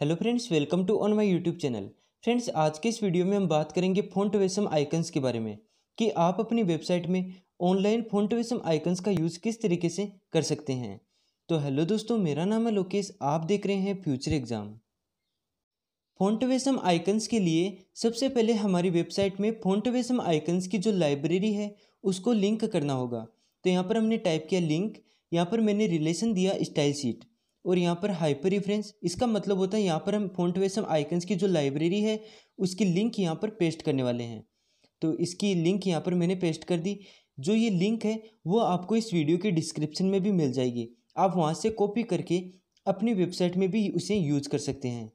hello friends welcome to on my YouTube channel friends आज के इस वीडियो में हम बात करेंगे फोन वेसम आइकन्स के बारे में कि आप अपनी वेबसाइट में ऑनलाइन फोन वेसम आइकन्स का यूज़ किस तरीके से कर सकते हैं तो हेलो दोस्तों मेरा नाम है लोकेश आप देख रहे हैं future exam font awesome icons के लिए सबसे पहले हमारी वेबसाइट में फ़ॉन्ट आइकन्स की जो लाइब्रेरी है उसको लिंक करना होगा तो यहाँ पर हमने टाइप किया लिंक यहाँ पर मैंने रिलेशन दिया स्टाइल शीट और यहाँ पर हाइपर रिफरेंस इसका मतलब होता है यहाँ पर हम फोन वेसम आइकन्स की जो लाइब्रेरी है उसकी लिंक यहाँ पर पेस्ट करने वाले हैं तो इसकी लिंक यहाँ पर मैंने पेस्ट कर दी जो ये लिंक है वो आपको इस वीडियो के डिस्क्रिप्शन में भी मिल जाएगी आप वहाँ से कॉपी करके अपनी वेबसाइट में भी उसे यूज कर सकते हैं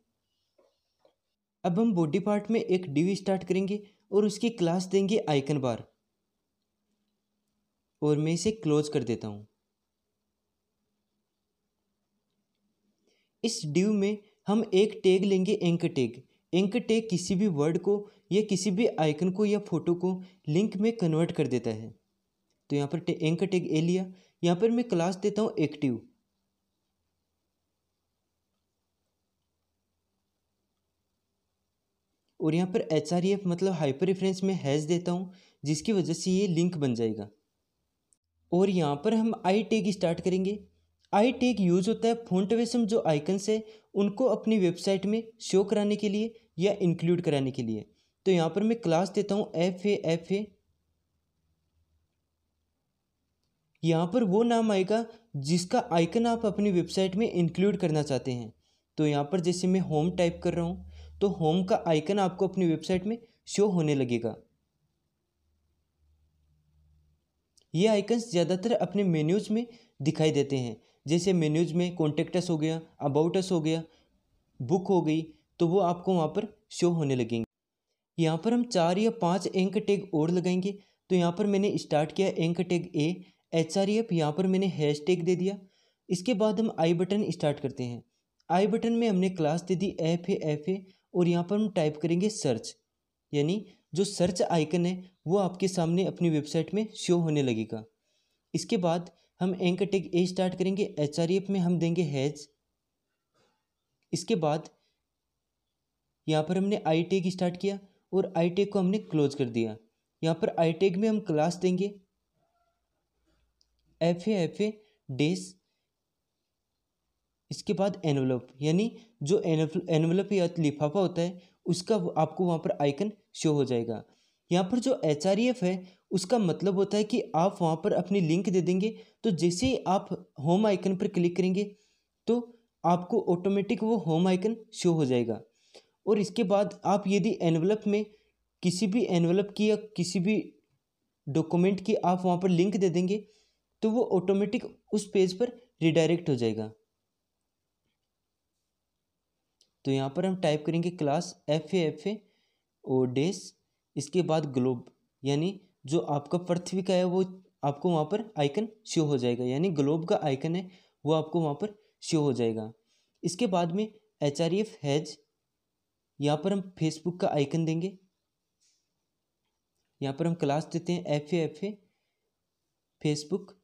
अब हम बॉडी पार्ट में एक डिवी स्टार्ट करेंगे और उसकी क्लास देंगे आइकन बार और मैं इसे क्लोज कर देता हूँ इस ड्यू में हम एक टैग लेंगे एंक टैग एंक टैग किसी भी वर्ड को या किसी भी आइकन को या फोटो को लिंक में कन्वर्ट कर देता है तो यहाँ पर एंक टैग ए लिया यहाँ पर मैं क्लास देता हूँ एक्टिव और यहाँ पर एच आर एफ मतलब हाइपर रेफरेंस में हैज़ देता हूँ जिसकी वजह से ये लिंक बन जाएगा और यहाँ पर हम आई टैग स्टार्ट करेंगे आई टेक यूज़ होता है फोनटवेसम जो आइकन है उनको अपनी वेबसाइट में शो कराने के लिए या इंक्लूड कराने के लिए तो यहाँ पर मैं क्लास देता हूँ एफ ए एफ ए यहाँ पर वो नाम आएगा जिसका आइकन आप अपनी वेबसाइट में इंक्लूड करना चाहते हैं तो यहाँ पर जैसे मैं होम टाइप कर रहा हूँ तो होम का आइकन आपको अपनी वेबसाइट में शो होने लगेगा ये आइकन्स ज़्यादातर अपने मेन्यूज में दिखाई देते हैं जैसे मेन्यूज में कॉन्टेक्टस हो गया अबाउटस हो गया बुक हो गई तो वो आपको वहाँ पर शो होने लगेंगे यहाँ पर हम चार या पाँच एंक टैग और लगाएंगे तो यहाँ पर मैंने स्टार्ट किया एंक tag A H R F यहाँ पर मैंने हैश टैग दे दिया इसके बाद हम आई बटन स्टार्ट करते हैं आई बटन में हमने क्लास दे दी एफ ए एफ ए और यहाँ पर हम टाइप करेंगे सर्च यानी जो सर्च आइकन है वो आपके सामने अपनी वेबसाइट में शो होने लगेगा इसके बाद हम एंकर टेक ए स्टार्ट करेंगे एच e में हम देंगे हैज इसके बाद यहाँ पर हमने आई टेक स्टार्ट किया और आई टेक को हमने क्लोज कर दिया यहाँ पर आई टेक में हम क्लास देंगे एफ ए एफ ए डेस इसके बाद एनवलप यानी जो एनवलप या लिफाफा होता है उसका आपको वहाँ पर आइकन शो हो जाएगा यहाँ पर जो एच e है उसका मतलब होता है कि आप वहाँ पर अपनी लिंक दे देंगे तो जैसे ही आप होम आइकन पर क्लिक करेंगे तो आपको ऑटोमेटिक वो होम आइकन शो हो जाएगा और इसके बाद आप यदि एनवलप में किसी भी एनवलप की या किसी भी डॉक्यूमेंट की आप वहाँ पर लिंक दे देंगे तो वो ऑटोमेटिक उस पेज पर रिडायरेक्ट हो जाएगा तो यहाँ पर हम टाइप करेंगे class F A F A और डेस इसके बाद ग्लोब यानी जो आपका पृथ्वी का है वो आपको वहाँ पर आइकन शो हो जाएगा यानी ग्लोब का आइकन है वो आपको वहाँ पर शो हो जाएगा इसके बाद में एच आर एफ हैज यहाँ पर हम फेसबुक का आइकन देंगे यहाँ पर हम क्लास देते हैं एफ एफ ए फेसबुक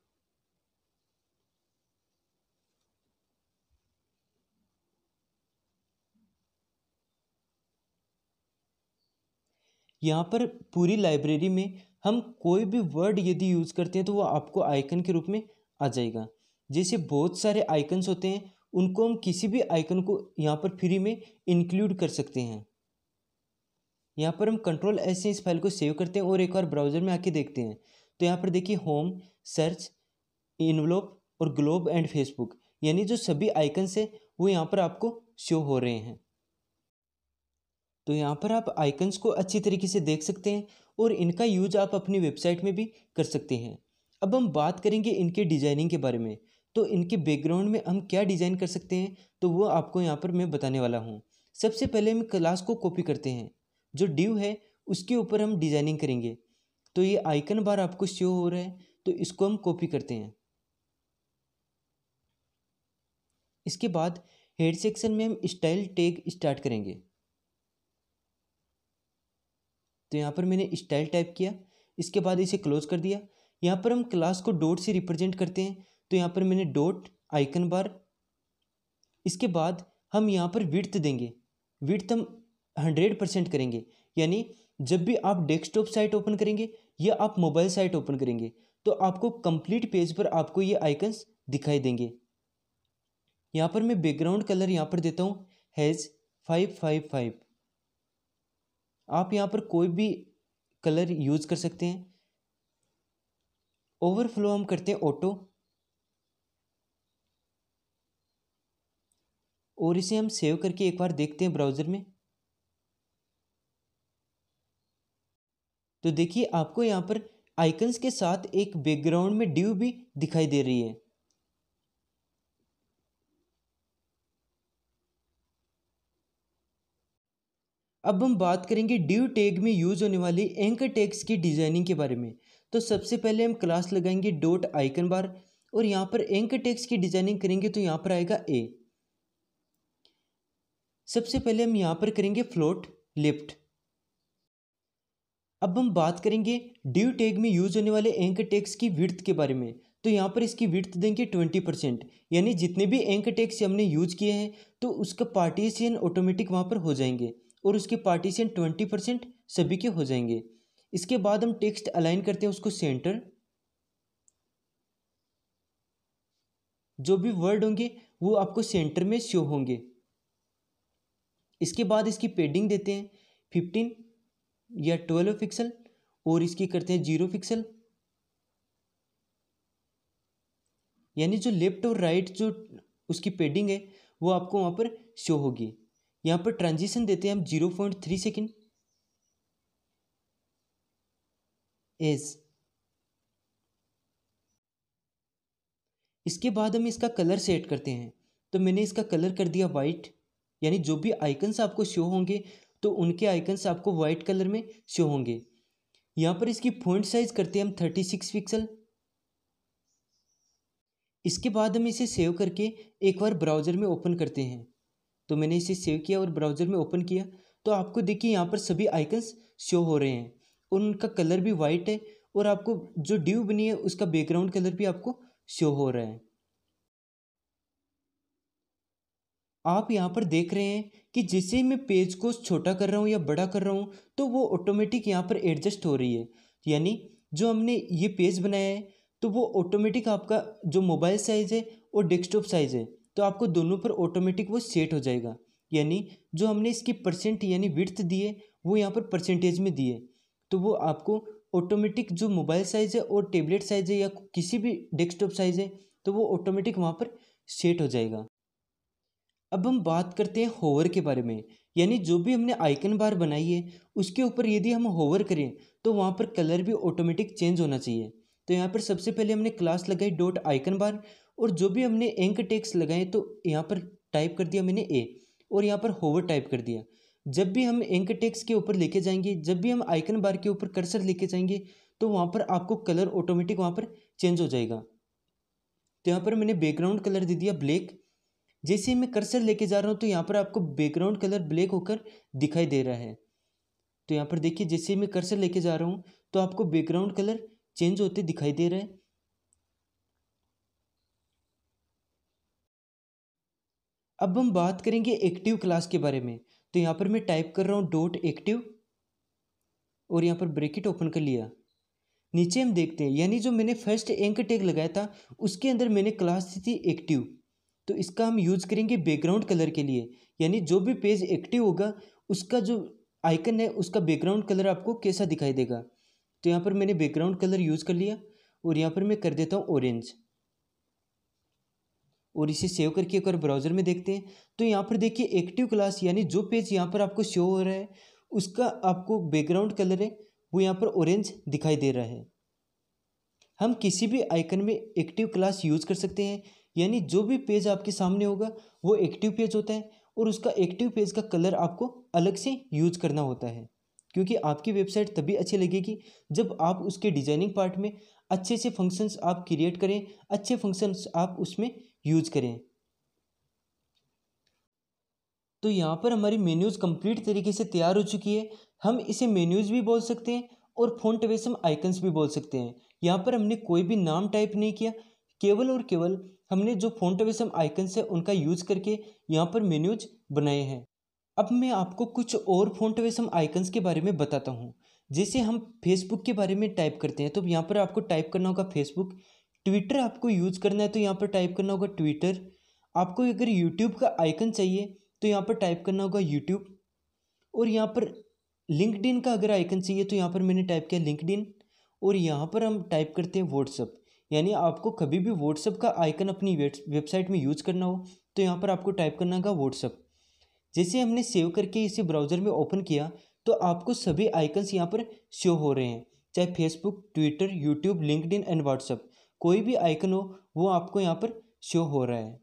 यहाँ पर पूरी लाइब्रेरी में हम कोई भी वर्ड यदि यूज़ करते हैं तो वो आपको आइकन के रूप में आ जाएगा जैसे बहुत सारे आइकन्स होते हैं उनको हम किसी भी आइकन को यहाँ पर फ्री में इंक्लूड कर सकते हैं यहाँ पर हम कंट्रोल ऐसे इस फाइल को सेव करते हैं और एक बार ब्राउज़र में आके देखते हैं तो यहाँ पर देखिए होम सर्च इनवलोप और ग्लोब एंड फेसबुक यानी जो सभी आइकन्स हैं वो यहाँ पर आपको शो हो रहे हैं तो यहाँ पर आप आइकन्स को अच्छी तरीके से देख सकते हैं और इनका यूज आप अपनी वेबसाइट में भी कर सकते हैं अब हम बात करेंगे इनके डिजाइनिंग के बारे में तो इनके बैकग्राउंड में हम क्या डिज़ाइन कर सकते हैं तो वो आपको यहाँ पर मैं बताने वाला हूँ सबसे पहले हम क्लास को कॉपी करते हैं जो ड्यू है उसके ऊपर हम डिज़ाइनिंग करेंगे तो ये आइकन बार आपको शो हो रहा है तो इसको हम कॉपी करते हैं इसके बाद हेड सेक्शन में हम स्टाइल टैग स्टार्ट करेंगे तो यहाँ पर मैंने स्टाइल टाइप किया इसके बाद इसे क्लोज कर दिया यहाँ पर हम क्लास को डॉट से रिप्रेजेंट करते हैं तो यहाँ पर मैंने डॉट आइकन बार इसके बाद हम यहाँ पर विर्थ देंगे विर्थ हम हंड्रेड परसेंट करेंगे यानी जब भी आप डेस्कटॉप साइट ओपन करेंगे या आप मोबाइल साइट ओपन करेंगे तो आपको कंप्लीट पेज पर आपको ये आइकन्स दिखाई देंगे यहाँ पर मैं बैकग्राउंड कलर यहाँ पर देता हूँ हैज़ फाइव फाइव फाइव आप यहाँ पर कोई भी कलर यूज़ कर सकते हैं ओवरफ्लो हम करते हैं ऑटो और इसे हम सेव करके एक बार देखते हैं ब्राउज़र में तो देखिए आपको यहाँ पर आइकन्स के साथ एक बैकग्राउंड में ड्यू भी दिखाई दे रही है अब हम बात करेंगे ड्यू टैग में यूज़ होने वाली एंकर टैग्स की डिज़ाइनिंग के बारे में तो सबसे पहले हम क्लास लगाएंगे डॉट आइकन बार और यहाँ पर एंकर टैग्स की डिज़ाइनिंग करेंगे तो यहाँ पर आएगा ए सबसे पहले हम यहाँ पर करेंगे फ्लोट लिफ्ट अब हम बात करेंगे ड्यू टैग में यूज होने वाले एंकर टैग्स की विर्थ के बारे में तो यहाँ पर इसकी विर्थ देंगे ट्वेंटी परसेंट यानी जितने भी एंकर टैग्स हमने यूज किए हैं तो उसका पार्टीशियन ऑटोमेटिक वहाँ पर हो जाएंगे और उसके पार्टीशन ट्वेंटी परसेंट सभी के हो जाएंगे इसके बाद हम टेक्स्ट अलाइन करते हैं उसको सेंटर जो भी वर्ड होंगे वो आपको सेंटर में शो होंगे इसके बाद इसकी पेडिंग देते हैं फिफ्टीन या ट्वेल्व पिक्सल और इसकी करते हैं जीरो पिक्सल यानी जो लेफ्ट और राइट जो उसकी पेडिंग है वो आपको वहाँ पर शो होगी यहाँ पर ट्रांजिशन देते हैं हम zero point three second S इसके बाद हम इसका कलर सेट करते हैं तो मैंने इसका कलर कर दिया वाइट यानी जो भी आइकन्स आपको शो होंगे तो उनके आइकन्स आपको वाइट कलर में शो होंगे यहाँ पर इसकी फॉइंट साइज करते हैं हम थर्टी सिक्स पिक्सल इसके बाद हम इसे सेव करके एक बार ब्राउज़र में ओपन करते हैं तो मैंने इसे सेव किया और ब्राउज़र में ओपन किया तो आपको देखिए यहाँ पर सभी आइकन्स शो हो रहे हैं और उनका कलर भी वाइट है और आपको जो ड्यू बनी है उसका बैकग्राउंड कलर भी आपको शो हो रहा है आप यहाँ पर देख रहे हैं कि जैसे मैं पेज को छोटा कर रहा हूँ या बड़ा कर रहा हूँ तो वो ऑटोमेटिक यहाँ पर एडजस्ट हो रही है यानी जो हमने ये पेज बनाया है तो वो ऑटोमेटिक आपका जो मोबाइल साइज़ है और डेस्कटॉप साइज़ है तो आपको दोनों पर ऑटोमेटिक वो सेट हो जाएगा यानी जो हमने इसकी परसेंट यानी विर्थ दिए वो यहाँ पर परसेंटेज में दिए तो वो आपको ऑटोमेटिक जो मोबाइल साइज़ है और टेबलेट साइज़ है या किसी भी डेस्कटॉप साइज़ है तो वो ऑटोमेटिक वहाँ पर सेट हो जाएगा अब हम बात करते हैं होवर के बारे में यानी जो भी हमने आइकन बार बनाई है उसके ऊपर यदि हम होवर करें तो वहाँ पर कलर भी ऑटोमेटिक चेंज होना चाहिए तो यहाँ पर सबसे पहले हमने क्लास लगाई डॉट आइकन बार और जो भी हमने एंक टेक्स लगाए तो यहाँ पर टाइप कर दिया मैंने ए और यहाँ पर होवर टाइप कर दिया जब भी हम एंक टेक्स के ऊपर लेके जाएंगे जब भी हम आइकन बार के ऊपर कर्सर लेके जाएंगे तो वहाँ पर आपको कलर ऑटोमेटिक वहाँ पर चेंज हो जाएगा तो यहाँ पर मैंने बैकग्राउंड कलर दे दिया ब्लैक जैसे मैं कर्सर लेके जा रहा हूँ तो यहाँ पर आपको बैकग्राउंड कलर ब्लैक होकर दिखाई दे रहा है तो यहाँ पर देखिए जैसे मैं कर्सर लेके जा रहा हूँ तो आपको बैकग्राउंड कलर चेंज होते दिखाई दे रहा है अब हम बात करेंगे एक्टिव क्लास के बारे में तो यहाँ पर मैं टाइप कर रहा हूँ डोट एक्टिव और यहाँ पर ब्रेकेट ओपन कर लिया नीचे हम देखते हैं यानी जो मैंने फर्स्ट एंक टेग लगाया था उसके अंदर मैंने क्लास दी थी एक्टिव तो इसका हम यूज करेंगे बैकग्राउंड कलर के लिए यानी जो भी पेज एक्टिव होगा उसका जो आइकन है उसका बैकग्राउंड कलर आपको कैसा दिखाई देगा तो यहाँ पर मैंने बैकग्राउंड कलर यूज़ कर लिया और यहाँ पर मैं कर देता हूँ ऑरेंज और इसे सेव करके अगर ब्राउज़र में देखते हैं तो यहाँ पर देखिए एक्टिव क्लास यानी जो पेज यहाँ पर आपको शो हो रहा है उसका आपको बैकग्राउंड कलर है वो यहाँ पर ऑरेंज दिखाई दे रहा है हम किसी भी आइकन में एक्टिव क्लास यूज़ कर सकते हैं यानी जो भी पेज आपके सामने होगा वो एक्टिव पेज होता है और उसका एक्टिव पेज का कलर आपको अलग से यूज करना होता है क्योंकि आपकी वेबसाइट तभी अच्छी लगेगी जब आप उसके डिजाइनिंग पार्ट में अच्छे से फंक्शंस आप क्रिएट करें अच्छे फंक्शंस आप उसमें यूज करें तो यहाँ पर हमारी मेन्यूज़ कंप्लीट तरीके से तैयार हो चुकी है हम इसे मेन्यूज़ भी बोल सकते हैं और फोन टवेसम आइकन्स भी बोल सकते हैं यहाँ पर हमने कोई भी नाम टाइप नहीं किया केवल और केवल हमने जो फोन टवेसम आइकन्स है उनका यूज करके यहाँ पर मेन्यूज बनाए हैं अब मैं आपको कुछ और फोन टवेसम आइकन्स के बारे में बताता हूँ जैसे हम फेसबुक के बारे में टाइप करते हैं तो यहाँ पर आपको टाइप करना होगा फेसबुक ट्विटर आपको यूज़ करना है तो यहाँ पर टाइप करना होगा ट्विटर आपको अगर यूट्यूब का आइकन चाहिए तो यहाँ पर टाइप करना होगा यूट्यूब और यहाँ पर लिंकड का अगर आइकन चाहिए तो यहाँ पर मैंने टाइप किया लिंकड और यहाँ पर हम टाइप करते हैं व्हाट्सअप यानी आपको कभी भी व्हाट्सअप का आइकन अपनी वेबसाइट में यूज़ करना हो तो यहाँ पर आपको टाइप करना होगा व्हाट्सअप जैसे हमने सेव करके इसे ब्राउज़र में ओपन किया तो आपको सभी आइकन्स यहाँ पर शो हो रहे हैं चाहे Facebook Twitter YouTube LinkedIn and WhatsApp कोई भी आइकन हो वो आपको यहाँ पर शो हो रहा है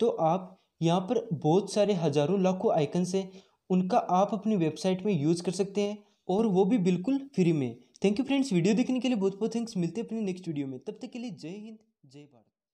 तो आप यहाँ पर बहुत सारे हज़ारों लाखों आइकन्स हैं उनका आप अपनी वेबसाइट में यूज़ कर सकते हैं और वो भी बिल्कुल फ्री में थैंक यू फ्रेंड्स वीडियो देखने के लिए बहुत बहुत थैंक्स मिलते हैं अपने नेक्स्ट वीडियो में तब तक के लिए जय हिंद जय भारत